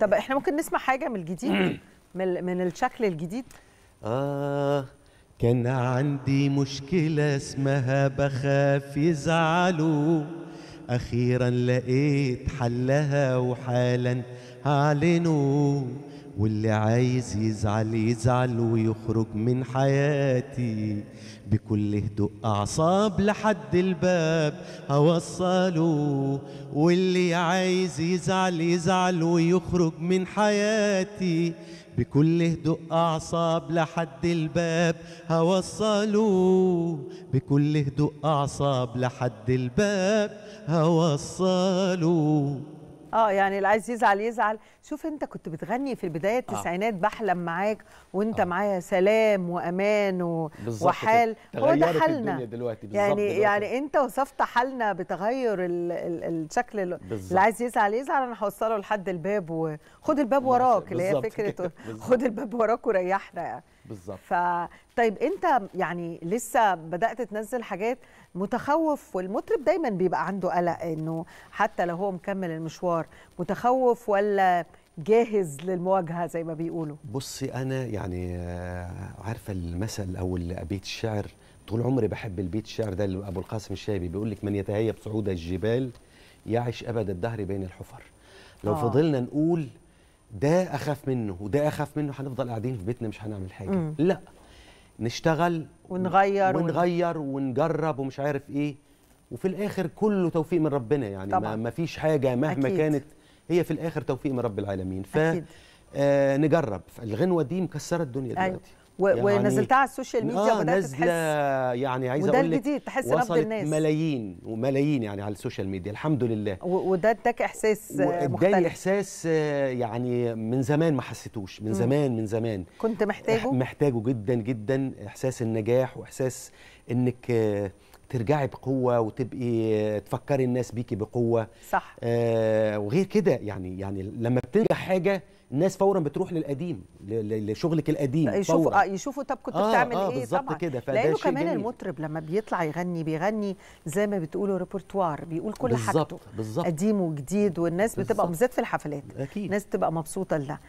طب احنا ممكن نسمع حاجه من الجديد من من الشكل الجديد اه كان عندي مشكله اسمها بخاف يزعلوا اخيرا لقيت حلها وحالا اعلنوا واللي عايز يزعل يزعل ويخرج من حياتي بكل هدوء أعصاب لحد الباب هوصله واللي عايز يزعل يزعل ويخرج من حياتي بكل هدوء أعصاب لحد الباب هوصله بكل هدوء أعصاب لحد الباب هوصله اه يعني اللي عايز يزعل يزعل شوف انت كنت بتغني في بدايه آه. التسعينات آه. بحلم معاك وانت آه. معايا سلام وامان و... وحال هو ده حالنا يعني دلوقتي. يعني انت وصفت حالنا بتغير ال... ال... الشكل اللي, اللي عايز يزعل يزعل انا هوصله لحد الباب وخد الباب وراك اللي هي فكره خد الباب وراك وريحنا يعني بالظبط ف... طيب انت يعني لسه بدات تنزل حاجات متخوف والمطرب دايما بيبقى عنده قلق انه حتى لو هو مكمل المشوار متخوف ولا جاهز للمواجهه زي ما بيقولوا بصي انا يعني آه، عارفه المثل او بيت الشعر طول عمري بحب البيت الشعر ده اللي ابو القاسم الشابي بيقول لك من يتهيب صعود الجبال يعش ابد الدهر بين الحفر لو آه. فضلنا نقول ده اخاف منه وده اخاف منه هنفضل قاعدين في بيتنا مش هنعمل حاجه مم. لا نشتغل ونغير ونغير ونجرب ومش عارف ايه وفي الاخر كله توفيق من ربنا يعني طبعا. ما فيش حاجه مهما أكيد. كانت هي في الاخر توفيق من رب العالمين ف أكيد. آه نجرب الغنوه دي مكسره الدنيا أيوة. دلوقتي أيوه. يعني ونزلتها على السوشيال ميديا آه وبدات تحس يعني عايز اقول لك جديد تحس رفض الناس ملايين وملايين يعني على السوشيال ميديا الحمد لله وده اداك احساس آه، مختلف اداني احساس آه، يعني من زمان ما حسيتوش من زمان من زمان كنت محتاجه محتاجه جدا جدا احساس النجاح واحساس انك آه، ترجعي بقوه وتبقي تفكري الناس بيكي بقوه صح آه وغير كده يعني يعني لما بتنجح حاجه الناس فورا بتروح للقديم لشغلك القديم يشوف فورا. آه يشوفوا طب كنت آه بتعمل آه ايه طبعا كده لانه كمان جميل. المطرب لما بيطلع يغني بيغني زي ما بتقولوا ريبرتوار بيقول كل بالزبط. حاجته بالظبط قديم وجديد والناس بالزبط. بتبقى بالذات في الحفلات أكيد. الناس بتبقى مبسوطه لده